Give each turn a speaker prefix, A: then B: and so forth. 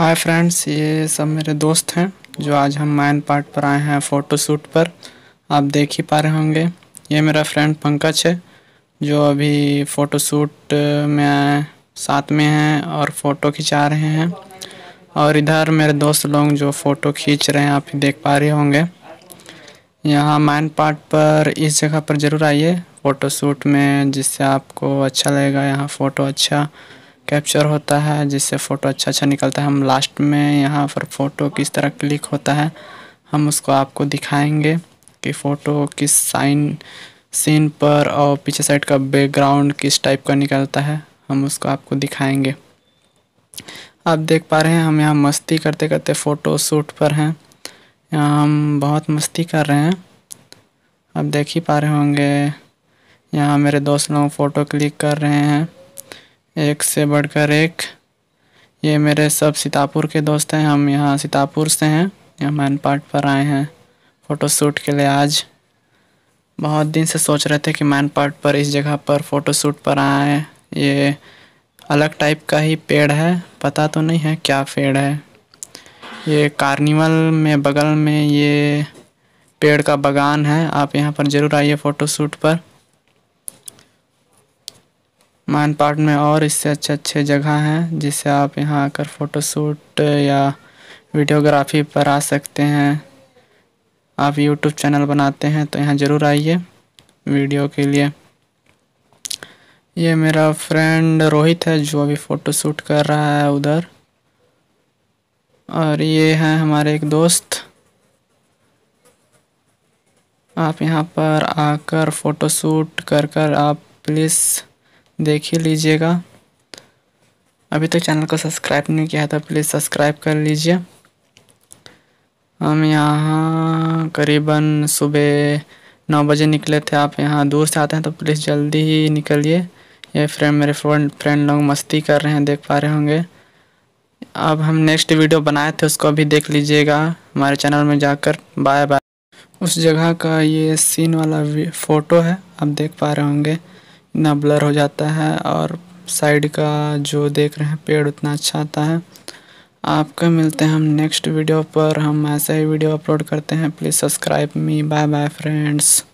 A: hi friends ये सब मेरे दोस्त हैं जो आज हम माइन पार्ट पर आए हैं फ़ोटोशूट पर आप देख ही पा रहे होंगे ये मेरा फ्रेंड पंकज है जो अभी फ़ोटो शूट में साथ में हैं और फ़ोटो खिंचा रहे हैं और इधर मेरे दोस्त लोग जो फ़ोटो खींच रहे हैं आप देख पा रहे होंगे यहाँ माइन पार्ट पर इस जगह पर ज़रूर आइए फ़ोटोशूट में जिससे आपको अच्छा लगेगा यहाँ फ़ोटो अच्छा कैप्चर होता है जिससे फ़ोटो अच्छा अच्छा निकलता है हम लास्ट में यहाँ पर फ़ोटो किस तरह क्लिक होता है हम उसको आपको दिखाएंगे कि फ़ोटो किस साइन सीन पर और पीछे साइड का बैकग्राउंड किस टाइप का निकलता है हम उसको आपको दिखाएंगे आप देख पा रहे हैं हम यहाँ मस्ती करते करते फ़ोटो शूट पर हैं यहाँ हम बहुत मस्ती कर रहे हैं आप देख ही पा रहे होंगे यहाँ मेरे दोस्त लोग फ़ोटो क्लिक कर रहे हैं एक से बढ़कर एक ये मेरे सब सीतापुर के दोस्त हैं हम यहाँ सीतापुर से हैं यहाँ मैन पार्ट पर आए हैं फ़ोटोशूट के लिए आज बहुत दिन से सोच रहे थे कि मैन पार्ट पर इस जगह पर फ़ोटोशूट पर आए ये अलग टाइप का ही पेड़ है पता तो नहीं है क्या पेड़ है ये कार्निवल में बगल में ये पेड़ का बगान है आप यहाँ पर ज़रूर आइए फ़ोटोशूट पर मान पार्क में और इससे अच्छे अच्छे जगह हैं जिससे आप यहाँ आकर फ़ोटोशूट या वीडियोग्राफी पर आ सकते हैं आप यूट्यूब चैनल बनाते हैं तो यहाँ ज़रूर आइए वीडियो के लिए ये मेरा फ्रेंड रोहित है जो अभी फ़ोटो शूट कर रहा है उधर और ये है हमारे एक दोस्त आप यहाँ पर आकर फ़ोटो शूट कर कर आप प्लीज़ देख ही लीजिएगा अभी तक तो चैनल को सब्सक्राइब नहीं किया था तो प्लीज़ सब्सक्राइब कर लीजिए हम यहाँ करीबन सुबह नौ बजे निकले थे आप यहाँ दूर से आते हैं तो प्लीज़ जल्दी ही निकलिए ये फ्रेंड मेरे फ्रेंड फ्रेंड लोग मस्ती कर रहे हैं देख पा रहे होंगे अब हम नेक्स्ट वीडियो बनाए थे उसको अभी देख लीजिएगा हमारे चैनल में जाकर बाय बाय उस जगह का ये सीन वाला फ़ोटो है आप देख पा रहे होंगे इतना ब्लर हो जाता है और साइड का जो देख रहे हैं पेड़ उतना अच्छा आता है आपको मिलते हैं हम नेक्स्ट वीडियो पर हम ऐसा ही वीडियो अपलोड करते हैं please subscribe me bye bye friends